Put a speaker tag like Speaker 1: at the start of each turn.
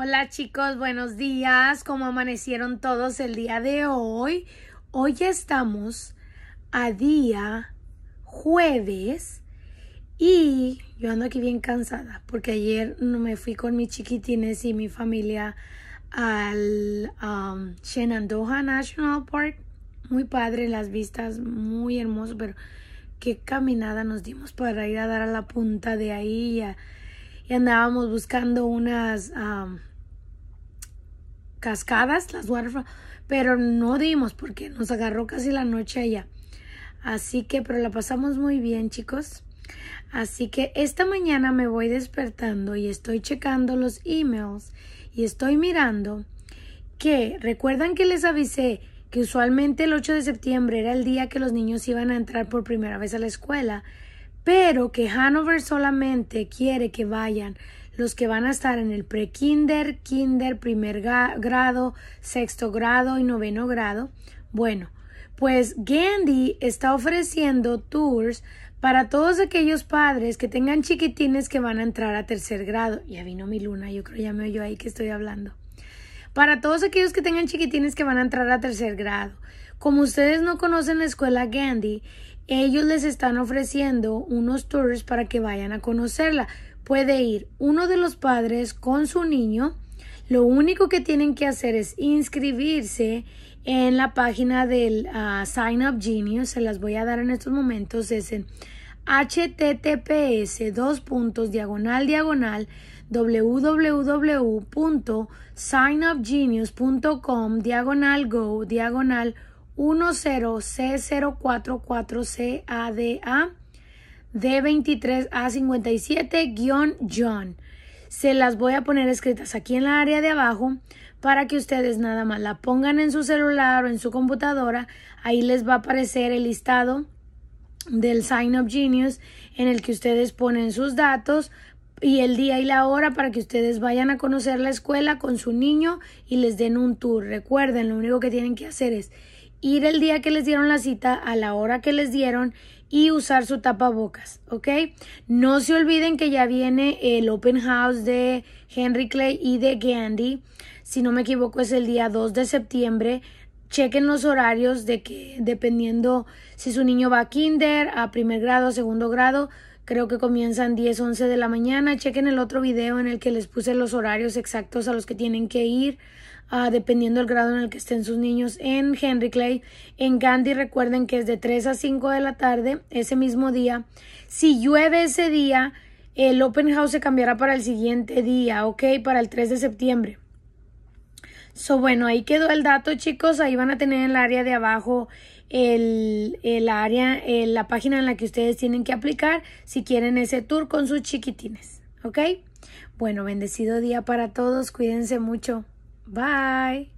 Speaker 1: Hola chicos, buenos días. ¿Cómo amanecieron todos el día de hoy? Hoy estamos a día jueves y yo ando aquí bien cansada porque ayer me fui con mis chiquitines y mi familia al um, Shenandoah National Park. Muy padre, las vistas muy hermoso, pero qué caminada nos dimos para ir a dar a la punta de ahí y, andábamos buscando unas... Um, cascadas, las waterfalls, pero no dimos porque nos agarró casi la noche allá. Así que, pero la pasamos muy bien, chicos. Así que esta mañana me voy despertando y estoy checando los emails y estoy mirando que recuerdan que les avisé que usualmente el 8 de septiembre era el día que los niños iban a entrar por primera vez a la escuela, pero que Hanover solamente quiere que vayan los que van a estar en el pre-kinder, kinder, primer grado, sexto grado y noveno grado. Bueno, pues Gandhi está ofreciendo tours para todos aquellos padres que tengan chiquitines que van a entrar a tercer grado. Ya vino mi luna, yo creo ya me oyó ahí que estoy hablando. Para todos aquellos que tengan chiquitines que van a entrar a tercer grado. Como ustedes no conocen la escuela Gandhi, ellos les están ofreciendo unos tours para que vayan a conocerla puede ir uno de los padres con su niño. Lo único que tienen que hacer es inscribirse en la página del ah, Sign Up Genius. Se las voy a dar en estos momentos. Es en https dos puntos diagonal diagonal www.signupgenius.com diagonal go diagonal 10C044CADA de 23 a 57-John. Se las voy a poner escritas aquí en la área de abajo para que ustedes nada más la pongan en su celular o en su computadora. Ahí les va a aparecer el listado del Sign Up Genius en el que ustedes ponen sus datos y el día y la hora para que ustedes vayan a conocer la escuela con su niño y les den un tour. Recuerden, lo único que tienen que hacer es ir el día que les dieron la cita, a la hora que les dieron y usar su tapabocas, ¿ok? No se olviden que ya viene el open house de Henry Clay y de Gandhi. Si no me equivoco es el día 2 de septiembre. Chequen los horarios de que dependiendo si su niño va a kinder, a primer grado, a segundo grado, Creo que comienzan 10, 11 de la mañana. Chequen el otro video en el que les puse los horarios exactos a los que tienen que ir. Ah, dependiendo del grado en el que estén sus niños en Henry Clay. En Gandhi recuerden que es de 3 a 5 de la tarde ese mismo día. Si llueve ese día, el open house se cambiará para el siguiente día, ¿ok? Para el 3 de septiembre. So, bueno, ahí quedó el dato, chicos. Ahí van a tener en el área de abajo el, el área, la página en la que ustedes tienen que aplicar si quieren ese tour con sus chiquitines. ¿Ok? Bueno, bendecido día para todos. Cuídense mucho. Bye.